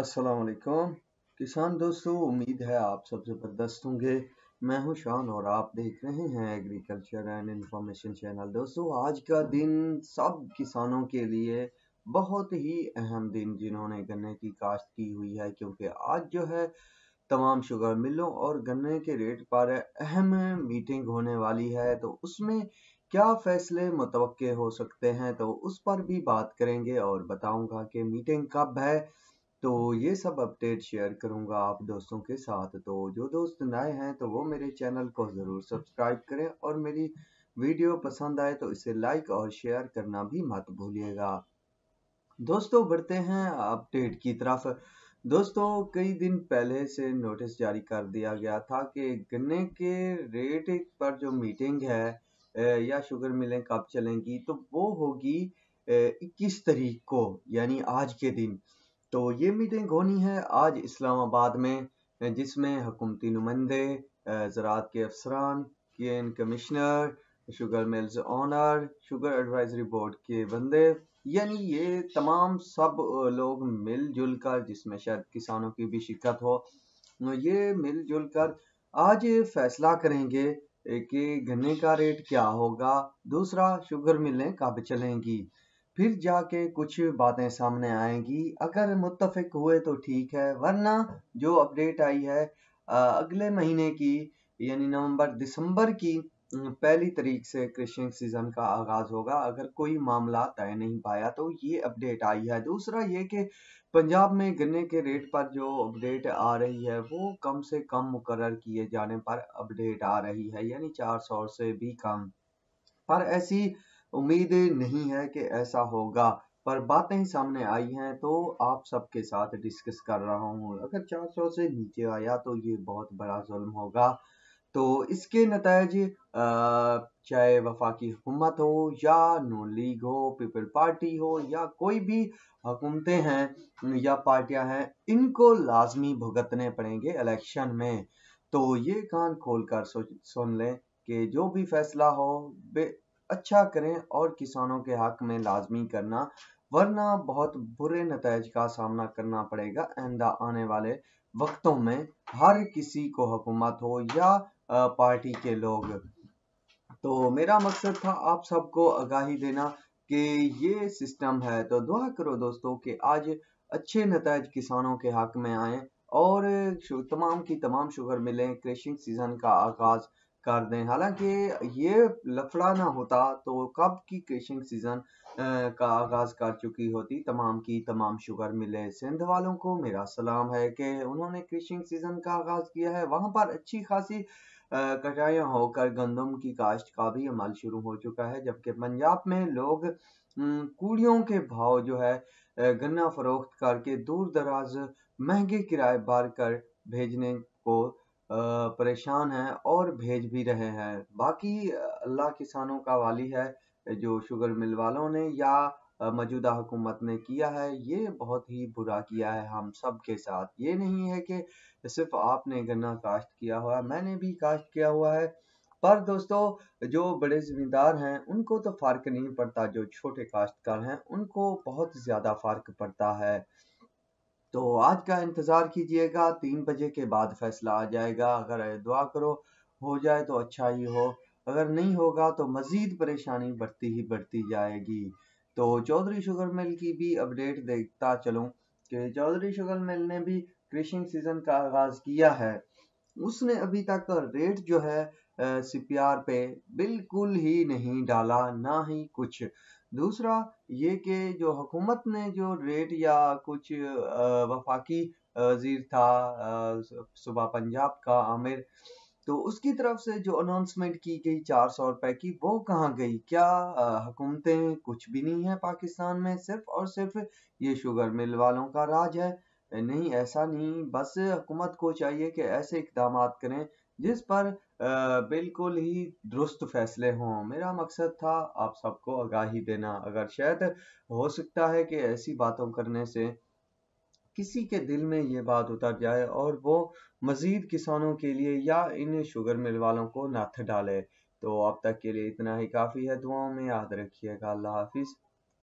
असलकम किसान दोस्तों उम्मीद है आप सब ज़बरदस्त होंगे मैं हूं शान और आप देख रहे हैं एग्रीकल्चर एंड इंफॉर्मेशन चैनल दोस्तों आज का दिन सब किसानों के लिए बहुत ही अहम दिन जिन्होंने गन्ने की काश्त की हुई है क्योंकि आज जो है तमाम शुगर मिलों और गन्ने के रेट पर अहम मीटिंग होने वाली है तो उसमें क्या फैसले मुतव हो सकते हैं तो उस पर भी बात करेंगे और बताऊँगा कि मीटिंग कब है तो ये सब अपडेट शेयर करूँगा आप दोस्तों के साथ तो जो दोस्त नए हैं तो वो मेरे चैनल को ज़रूर सब्सक्राइब करें और मेरी वीडियो पसंद आए तो इसे लाइक और शेयर करना भी मत भूलिएगा दोस्तों बढ़ते हैं अपडेट की तरफ दोस्तों कई दिन पहले से नोटिस जारी कर दिया गया था कि गन्ने के रेट पर जो मीटिंग है या शुगर मिलें कब चलेंगी तो वो होगी इक्कीस तारीख को यानी आज के दिन तो ये मीटिंग होनी है आज इस्लामाबाद में जिसमें हकूमती नुमाइंदे ज़रात के अफसरान cane commissioner sugar mills owner sugar advisory board के बंदे यानी ये तमाम सब लोग मिलजुल कर जिसमें शायद किसानों की भी शिरकत हो ये मिलजुल कर आज फैसला करेंगे कि गन्ने का रेट क्या होगा दूसरा शुगर मिलें कब चलेंगी फिर जाके कुछ बातें सामने आएंगी अगर मुतफिक हुए तो ठीक है वरना जो अपडेट आई है अगले महीने की यानी नवंबर दिसंबर की पहली तारीख से क्रिशन सीजन का आगाज होगा अगर कोई मामला तय नहीं पाया तो ये अपडेट आई है दूसरा ये कि पंजाब में गन्ने के रेट पर जो अपडेट आ रही है वो कम से कम मुकर किए जाने पर अपडेट आ रही है यानी सौ से भी कम पर ऐसी उम्मीद नहीं है कि ऐसा होगा पर बातें सामने आई हैं तो आप सबके साथ डिस्कस कर रहा हूँ अगर 400 से नीचे आया तो ये बहुत बड़ा जुल्म होगा तो इसके नतज चाहे वफाकी हुकूमत हो या नून लीग हो पीपल पार्टी हो या कोई भी हुकूमतें हैं या पार्टियां हैं इनको लाजमी भुगतने पड़ेंगे इलेक्शन में तो ये कान खोल कर सुन लें कि जो भी फैसला हो बे अच्छा करें और किसानों के हक में लाजमी करना वरना बहुत बुरे नतज का सामना करना पड़ेगा आंदा आने वाले वक्तों में हर किसी को हुकूमत हो या पार्टी के लोग तो मेरा मकसद था आप सबको आगाही देना कि ये सिस्टम है तो दुआ करो दोस्तों कि आज अच्छे नतज किसानों के हक में आए और तमाम की तमाम शुगर मिलें क्रेशिंग सीजन का आगाज़ कर दें हालांकि ये लफड़ा ना होता तो कब की क्रेशिंग सीजन का आगाज कर चुकी होती तमाम की तमाम शुगर मिले सिंध वालों को मेरा सलाम है कि उन्होंने क्रेशिंग सीजन का आगाज किया है वहां पर अच्छी खासी कटाइयाँ होकर गंदम की काश्त का भी अमल शुरू हो चुका है जबकि पंजाब में लोग कूड़ियों के भाव जो है गन्ना फरोख्त करके दूर दराज महंगे किराए बार कर भेजने को परेशान हैं और भेज भी रहे हैं बाकी अल्लाह किसानों का वाली है जो शुगर मिल वालों ने या मौजूदा हुकूमत ने किया है ये बहुत ही बुरा किया है हम सब के साथ ये नहीं है कि सिर्फ आपने गन्ना काश्त किया हुआ है मैंने भी काश्त किया हुआ है पर दोस्तों जो बड़े ज़मींदार हैं उनको तो फ़र्क नहीं पड़ता जो छोटे काश्तकार हैं उनको बहुत ज़्यादा फ़र्क पड़ता है तो आज का इंतज़ार कीजिएगा तीन बजे के बाद फैसला आ जाएगा अगर दुआ करो हो जाए तो अच्छा ही हो अगर नहीं होगा तो मज़ीद परेशानी बढ़ती ही बढ़ती जाएगी तो चौधरी शुगर मिल की भी अपडेट देखता चलूँ कि चौधरी शुगर मिल ने भी क्रिशिंग सीज़न का आगाज़ किया है उसने अभी तक रेट जो है सीपीआर पे बिल्कुल ही नहीं डाला ना ही कुछ दूसरा ये कि जो हुकूमत ने जो रेट या कुछ वफाकी वजीर था सुबह पंजाब का आमिर तो उसकी तरफ से जो अनाउंसमेंट की गई चार सौ रुपए की वो कहाँ गई क्या हुकूमतें कुछ भी नहीं है पाकिस्तान में सिर्फ और सिर्फ ये शुगर मिल वालों का राज है नहीं ऐसा नहीं बस हुकूमत को चाहिए कि ऐसे इकदाम करें जिस पर बिल्कुल ही दुरुस्त फैसले हों मेरा मकसद था आप सबको आगाही देना अगर शायद हो सकता है कि ऐसी बातों करने से किसी के दिल में ये बात उतर जाए और वो मज़ीद किसानों के लिए या इन शुगर मिल वालों को नथ डाले तो अब तक के लिए इतना ही काफ़ी है दुआओं में याद रखिएगा अल्लाह हाफिज़